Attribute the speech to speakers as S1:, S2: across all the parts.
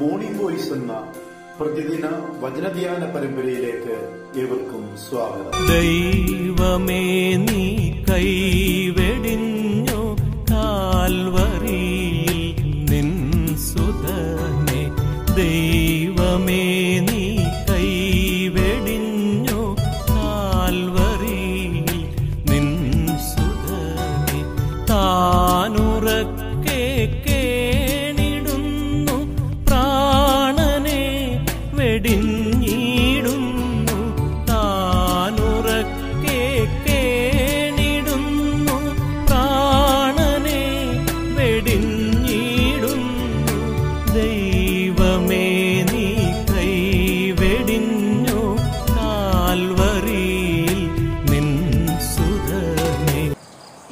S1: morning voice എന്ന പ്രതിദിന വചനധ്യാന പരമ്പരയിലേക്ക് ഏവർക്കും സ്വാഗതം ദൈവമേ നീ കൈവെടിഞ്ഞു കാൽവറിയിൽ നിൻ സുതനെ ദൈവം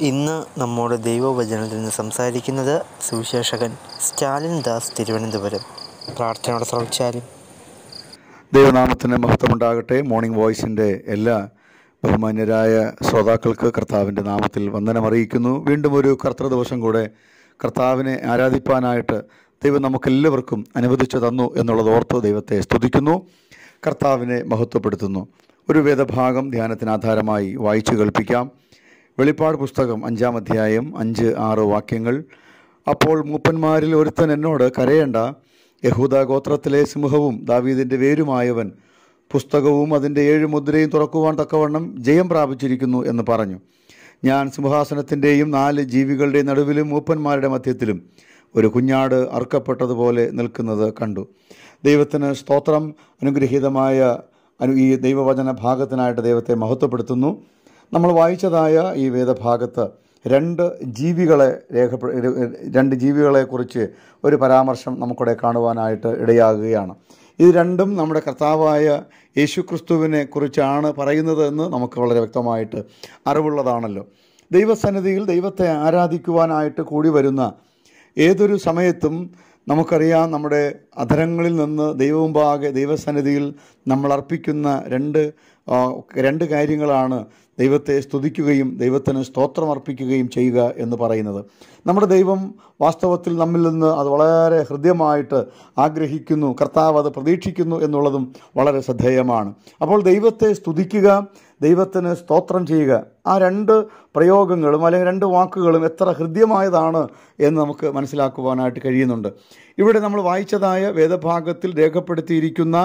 S1: ഇന്ന് നമ്മുടെ ദൈവവചനത്തിൽ നിന്ന് സംസാരിക്കുന്നത് സുവിശേഷകൻ സ്റ്റാലിൻ ദാസ് തിരുവനന്തപുരം പ്രാർത്ഥനയോടെ ശ്രമിച്ചാലും
S2: ദൈവനാമത്തിന് മഹത്വമുണ്ടാകട്ടെ മോർണിംഗ് വോയിസിൻ്റെ എല്ലാ ബഹുമാന്യരായ ശ്രോതാക്കൾക്ക് കർത്താവിൻ്റെ നാമത്തിൽ വന്ദനം അറിയിക്കുന്നു വീണ്ടും ഒരു കർത്തൃ ദിവസം കൂടെ കർത്താവിനെ ആരാധിപ്പാനായിട്ട് ദൈവം നമുക്കെല്ലാവർക്കും അനുവദിച്ചു തന്നു എന്നുള്ളത് ഓർത്ത് ദൈവത്തെ സ്തുതിക്കുന്നു കർത്താവിനെ മഹത്വപ്പെടുത്തുന്നു ഒരു വേദഭാഗം ധ്യാനത്തിന് ആധാരമായി വായിച്ചു കേൾപ്പിക്കാം വെളിപ്പാട് പുസ്തകം അഞ്ചാം അധ്യായം അഞ്ച് ആറ് വാക്യങ്ങൾ അപ്പോൾ മൂപ്പന്മാരിൽ ഒരുത്തൻ എന്നോട് കരയേണ്ട യഹൂദ ഗോത്രത്തിലെ സിംഹവും ദാവീദിൻ്റെ വേരുമായവൻ പുസ്തകവും അതിൻ്റെ ഏഴ് മുദ്രയും തുറക്കുവാൻ തക്കവണ്ണം ജയം പ്രാപിച്ചിരിക്കുന്നു എന്ന് പറഞ്ഞു ഞാൻ സിംഹാസനത്തിൻ്റെയും നാല് ജീവികളുടെയും നടുവിലും മൂപ്പന്മാരുടെ മധ്യത്തിലും ഒരു കുഞ്ഞാട് അർക്കപ്പെട്ടതുപോലെ നിൽക്കുന്നത് കണ്ടു ദൈവത്തിന് സ്തോത്രം അനുഗ്രഹീതമായ അനു ഈ ദൈവവചന ഭാഗത്തിനായിട്ട് ദൈവത്തെ മഹത്വപ്പെടുത്തുന്നു നമ്മൾ വായിച്ചതായ ഈ വേദഭാഗത്ത് രണ്ട് ജീവികളെ രേഖപ്പെ രണ്ട് ജീവികളെക്കുറിച്ച് ഒരു പരാമർശം നമുക്കിവിടെ കാണുവാനായിട്ട് ഇടയാകുകയാണ് ഇത് രണ്ടും നമ്മുടെ കർത്താവായ യേശുക്രിസ്തുവിനെ കുറിച്ചാണ് പറയുന്നത് എന്ന് നമുക്ക് വളരെ വ്യക്തമായിട്ട് അറിവുള്ളതാണല്ലോ ദൈവസന്നിധിയിൽ ദൈവത്തെ ആരാധിക്കുവാനായിട്ട് കൂടി വരുന്ന ഏതൊരു സമയത്തും നമുക്കറിയാം നമ്മുടെ അധരങ്ങളിൽ നിന്ന് ദൈവമുമ്പാകെ ദൈവസന്നിധിയിൽ നമ്മൾ അർപ്പിക്കുന്ന രണ്ട് രണ്ട് കാര്യങ്ങളാണ് ദൈവത്തെ സ്തുതിക്കുകയും ദൈവത്തിന് സ്തോത്രമർപ്പിക്കുകയും ചെയ്യുക എന്ന് പറയുന്നത് നമ്മുടെ ദൈവം വാസ്തവത്തിൽ നമ്മിൽ നിന്ന് അത് വളരെ ഹൃദ്യമായിട്ട് ആഗ്രഹിക്കുന്നു കർത്താവ് അത് പ്രതീക്ഷിക്കുന്നു എന്നുള്ളതും വളരെ ശ്രദ്ധേയമാണ് അപ്പോൾ ദൈവത്തെ സ്തുതിക്കുക ദൈവത്തിന് സ്തോത്രം ചെയ്യുക ആ രണ്ട് പ്രയോഗങ്ങളും അല്ലെങ്കിൽ രണ്ട് വാക്കുകളും എത്ര ഹൃദ്യമായതാണ് എന്ന് നമുക്ക് മനസ്സിലാക്കുവാനായിട്ട് കഴിയുന്നുണ്ട് ഇവിടെ നമ്മൾ വായിച്ചതായ വേദഭാഗത്തിൽ രേഖപ്പെടുത്തിയിരിക്കുന്ന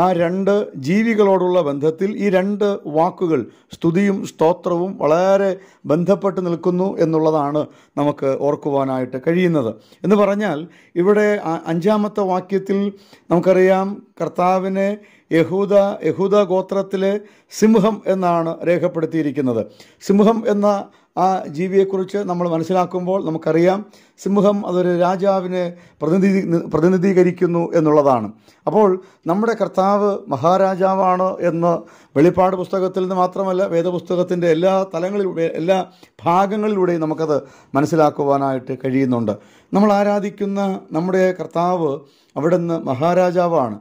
S2: ആ രണ്ട് ജീവികളോടുള്ള ബന്ധത്തിൽ ഈ രണ്ട് വാക്കുകൾ സ്തുതിയും സ്തോത്രവും വളരെ ബന്ധപ്പെട്ട് നിൽക്കുന്നു എന്നുള്ളതാണ് നമുക്ക് ഓർക്കുവാനായിട്ട് കഴിയുന്നത് എന്ന് പറഞ്ഞാൽ ഇവിടെ അഞ്ചാമത്തെ വാക്യത്തിൽ നമുക്കറിയാം കർത്താവിനെ യഹൂദ യഹൂദ ഗോത്രത്തിലെ സിംഹം എന്നാണ് രേഖപ്പെടുത്തിയിരിക്കുന്നത് സിംഹം എന്ന ആ ജീവിയെക്കുറിച്ച് നമ്മൾ മനസ്സിലാക്കുമ്പോൾ നമുക്കറിയാം സിംഹം അതൊരു രാജാവിനെ പ്രതിനിധി പ്രതിനിധീകരിക്കുന്നു എന്നുള്ളതാണ് അപ്പോൾ നമ്മുടെ കർത്താവ് മഹാരാജാവാണ് എന്ന് വെളിപ്പാട് പുസ്തകത്തിൽ നിന്ന് മാത്രമല്ല വേദപുസ്തകത്തിൻ്റെ എല്ലാ തലങ്ങളിലൂടെ എല്ലാ ഭാഗങ്ങളിലൂടെയും നമുക്കത് മനസ്സിലാക്കുവാനായിട്ട് കഴിയുന്നുണ്ട് നമ്മൾ ആരാധിക്കുന്ന നമ്മുടെ കർത്താവ് അവിടുന്ന് മഹാരാജാവാണ്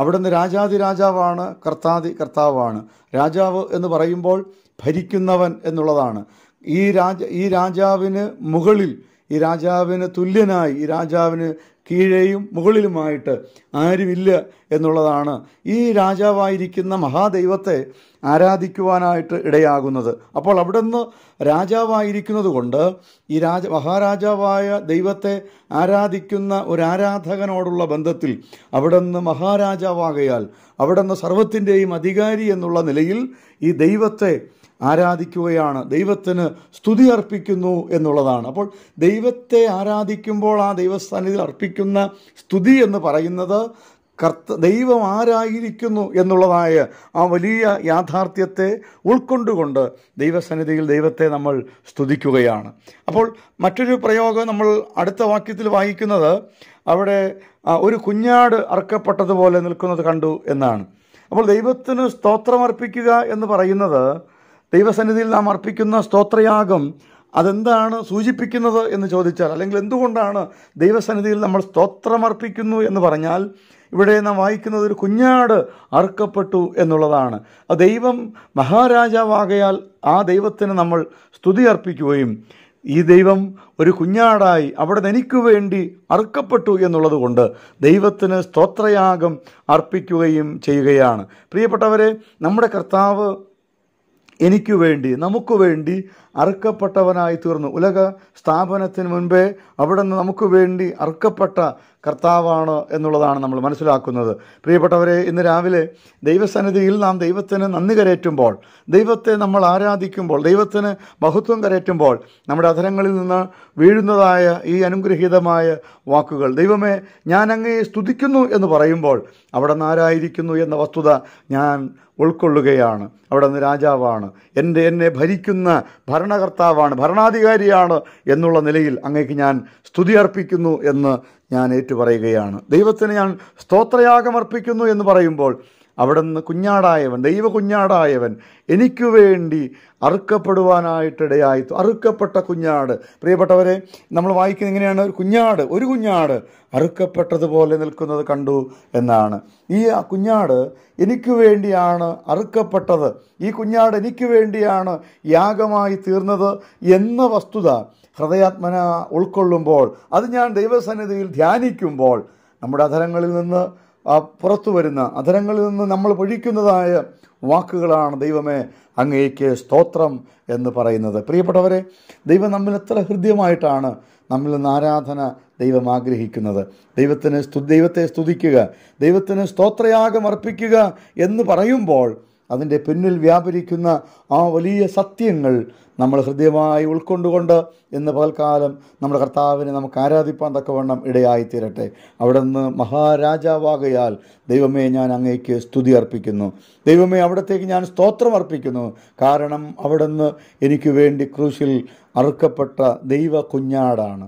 S2: അവിടുന്ന് രാജാതി രാജാവാണ് കർത്താതി കർത്താവാണ് രാജാവ് എന്ന് പറയുമ്പോൾ ഭരിക്കുന്നവൻ എന്നുള്ളതാണ് ഈ രാജ ഈ രാജാവിന് മുകളിൽ ഈ രാജാവിന് തുല്യനായി ഈ രാജാവിന് കീഴെയും മുകളിലുമായിട്ട് ആരുമില്ല എന്നുള്ളതാണ് ഈ രാജാവായിരിക്കുന്ന മഹാദൈവത്തെ ആരാധിക്കുവാനായിട്ട് ഇടയാകുന്നത് അപ്പോൾ അവിടെ നിന്ന് രാജാവായിരിക്കുന്നത് കൊണ്ട് ഈ രാജ മഹാരാജാവായ ദൈവത്തെ ആരാധിക്കുന്ന ഒരു ആരാധകനോടുള്ള ബന്ധത്തിൽ അവിടെ നിന്ന് മഹാരാജാവാകയാൽ അവിടെ നിന്ന് സർവത്തിൻ്റെയും അധികാരി എന്നുള്ള നിലയിൽ ഈ ദൈവത്തെ ആരാധിക്കുകയാണ് ദൈവത്തിന് സ്തുതി അർപ്പിക്കുന്നു എന്നുള്ളതാണ് അപ്പോൾ ദൈവത്തെ ആരാധിക്കുമ്പോൾ ആ ദൈവസ്ഥാനത്തിൽ അർപ്പിക്കുന്ന സ്തുതി എന്ന് പറയുന്നത് കർത്ത ദൈവം ആരായിരിക്കുന്നു എന്നുള്ളതായ ആ വലിയ യാഥാർത്ഥ്യത്തെ ഉൾക്കൊണ്ടുകൊണ്ട് ദൈവസന്നിധിയിൽ ദൈവത്തെ നമ്മൾ സ്തുതിക്കുകയാണ് അപ്പോൾ മറ്റൊരു പ്രയോഗം നമ്മൾ അടുത്ത വാക്യത്തിൽ വായിക്കുന്നത് അവിടെ ഒരു കുഞ്ഞാട് അറക്കപ്പെട്ടതുപോലെ നിൽക്കുന്നത് കണ്ടു എന്നാണ് അപ്പോൾ ദൈവത്തിന് സ്തോത്രമർപ്പിക്കുക എന്ന് പറയുന്നത് ദൈവസന്നിധിയിൽ നാം അർപ്പിക്കുന്ന സ്തോത്രയാഗം അതെന്താണ് സൂചിപ്പിക്കുന്നത് എന്ന് ചോദിച്ചാൽ അല്ലെങ്കിൽ എന്തുകൊണ്ടാണ് ദൈവസന്നിധിയിൽ നമ്മൾ സ്തോത്രമർപ്പിക്കുന്നു എന്ന് പറഞ്ഞാൽ ഇവിടെ നാം വായിക്കുന്നത് ഒരു കുഞ്ഞാട് അറുക്കപ്പെട്ടു എന്നുള്ളതാണ് ആ ദൈവം മഹാരാജാവാകയാൽ ആ ദൈവത്തിന് നമ്മൾ സ്തുതി അർപ്പിക്കുകയും ഈ ദൈവം ഒരു കുഞ്ഞാടായി അവിടെ തനിക്കു വേണ്ടി അർക്കപ്പെട്ടു എന്നുള്ളതുകൊണ്ട് ദൈവത്തിന് സ്തോത്രയാഗം അർപ്പിക്കുകയും ചെയ്യുകയാണ് പ്രിയപ്പെട്ടവരെ നമ്മുടെ കർത്താവ് എനിക്ക് വേണ്ടി നമുക്ക് വേണ്ടി അറുക്കപ്പെട്ടവനായി തീർന്നു ഉലക സ്ഥാപനത്തിന് മുൻപേ അവിടെ നിന്ന് നമുക്ക് വേണ്ടി അറുക്കപ്പെട്ട കർത്താവാണ് എന്നുള്ളതാണ് നമ്മൾ മനസ്സിലാക്കുന്നത് പ്രിയപ്പെട്ടവരെ ഇന്ന് രാവിലെ ദൈവസന്നിധിയിൽ നാം ദൈവത്തിന് നന്ദി കരേറ്റുമ്പോൾ ദൈവത്തെ നമ്മൾ ആരാധിക്കുമ്പോൾ ദൈവത്തിന് മഹത്വം കരേറ്റുമ്പോൾ നമ്മുടെ അധരങ്ങളിൽ നിന്ന് വീഴുന്നതായ ഈ അനുഗ്രഹീതമായ വാക്കുകൾ ദൈവമേ ഞാൻ അങ്ങയെ സ്തുതിക്കുന്നു എന്ന് പറയുമ്പോൾ അവിടെ നിന്ന് ആരായിരിക്കുന്നു എന്ന വസ്തുത ഞാൻ ഉൾക്കൊള്ളുകയാണ് അവിടെ നിന്ന് രാജാവാണ് എൻ്റെ എന്നെ ഭരിക്കുന്ന ഭരണകർത്താവാണ് ഭരണാധികാരിയാണ് എന്നുള്ള നിലയിൽ അങ്ങേക്ക് ഞാൻ സ്തുതി അർപ്പിക്കുന്നു എന്ന് ഞാൻ ഏറ്റുപറയുകയാണ് ദൈവത്തിന് ഞാൻ സ്തോത്രയാഗമർപ്പിക്കുന്നു എന്ന് പറയുമ്പോൾ അവിടുന്ന് കുഞ്ഞാടായവൻ ദൈവ കുഞ്ഞാടായവൻ എനിക്ക് വേണ്ടി അറുക്കപ്പെടുവാനായിട്ടിടയായി അറുക്കപ്പെട്ട കുഞ്ഞാട് പ്രിയപ്പെട്ടവരെ നമ്മൾ വായിക്കുന്ന എങ്ങനെയാണ് ഒരു കുഞ്ഞാട് ഒരു കുഞ്ഞാട് അറുക്കപ്പെട്ടതുപോലെ നിൽക്കുന്നത് കണ്ടു എന്നാണ് ഈ കുഞ്ഞാട് എനിക്ക് വേണ്ടിയാണ് അറുക്കപ്പെട്ടത് ഈ കുഞ്ഞാട് എനിക്ക് വേണ്ടിയാണ് യാഗമായി തീർന്നത് എന്ന വസ്തുത ഹൃദയാത്മന ഉൾക്കൊള്ളുമ്പോൾ അത് ഞാൻ ദൈവസന്നിധിയിൽ ധ്യാനിക്കുമ്പോൾ നമ്മുടെ അധരങ്ങളിൽ നിന്ന് പുറത്തു വരുന്ന അധരങ്ങളിൽ നിന്ന് നമ്മൾ പൊഴിക്കുന്നതായ വാക്കുകളാണ് ദൈവമേ അങ്ങേക്ക് സ്തോത്രം എന്ന് പറയുന്നത് പ്രിയപ്പെട്ടവരെ ദൈവം നമ്മിൽ എത്ര ഹൃദ്യമായിട്ടാണ് നമ്മിൽ നിന്ന് ആരാധന ദൈവം ആഗ്രഹിക്കുന്നത് ദൈവത്തിന് സ്തു ദൈവത്തെ സ്തുതിക്കുക ദൈവത്തിന് സ്തോത്രയാഗം അർപ്പിക്കുക എന്ന് പറയുമ്പോൾ അതിൻ്റെ പിന്നിൽ വ്യാപരിക്കുന്ന ആ വലിയ സത്യങ്ങൾ നമ്മൾ ഹൃദ്യമായി ഉൾക്കൊണ്ടുകൊണ്ട് ഇന്ന് പകൽക്കാലം നമ്മുടെ കർത്താവിനെ നമുക്ക് ആരാധിപ്പാൻ തക്കവണ്ണം ഇടയായിത്തീരട്ടെ അവിടെ നിന്ന് മഹാരാജാവാകയാൽ ദൈവമേ ഞാൻ അങ്ങേക്ക് സ്തുതി അർപ്പിക്കുന്നു ദൈവമേ അവിടത്തേക്ക് ഞാൻ സ്തോത്രം അർപ്പിക്കുന്നു കാരണം അവിടെ നിന്ന് എനിക്ക് വേണ്ടി ക്രൂശിൽ അറുക്കപ്പെട്ട ദൈവ കുഞ്ഞാടാണ്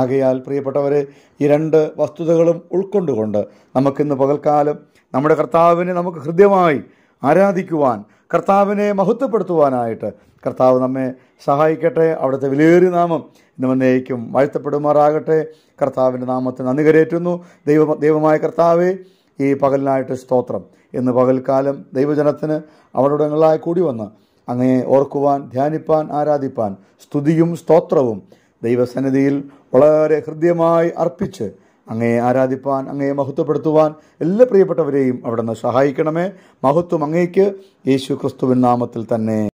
S2: ആകയാൽ പ്രിയപ്പെട്ടവരെ ഈ രണ്ട് വസ്തുതകളും ഉൾക്കൊണ്ടുകൊണ്ട് നമുക്കിന്ന് പകൽക്കാലം നമ്മുടെ കർത്താവിനെ നമുക്ക് ഹൃദ്യമായി ആരാധിക്കുവാൻ കർത്താവിനെ മഹത്വപ്പെടുത്തുവാനായിട്ട് കർത്താവ് നമ്മെ സഹായിക്കട്ടെ അവിടുത്തെ വിലയേറിയ നാമം ഇന്ന് എന്നേക്കും വാഴ്ത്തപ്പെടുമാറാകട്ടെ കർത്താവിൻ്റെ നാമത്തിന് നന്ദി കരേറ്റുന്നു ദൈവ ദൈവമായ കർത്താവെ ഈ പകലിനായിട്ട് സ്തോത്രം ഇന്ന് പകൽക്കാലം ദൈവജനത്തിന് അവരുടങ്ങളായി കൂടി വന്ന് അങ്ങനെ ഓർക്കുവാൻ ധ്യാനിപ്പാൻ ആരാധിപ്പാൻ സ്തുതിയും സ്തോത്രവും ദൈവസന്നിധിയിൽ വളരെ ഹൃദ്യമായി അർപ്പിച്ച് അങ്ങയെ ആരാധിപ്പാൻ അങ്ങയെ മഹത്വപ്പെടുത്തുവാൻ എല്ലാ പ്രിയപ്പെട്ടവരെയും അവിടെ സഹായിക്കണമേ മഹത്വം അങ്ങേക്ക് യേശു ക്രിസ്തുവിൻ നാമത്തിൽ തന്നെ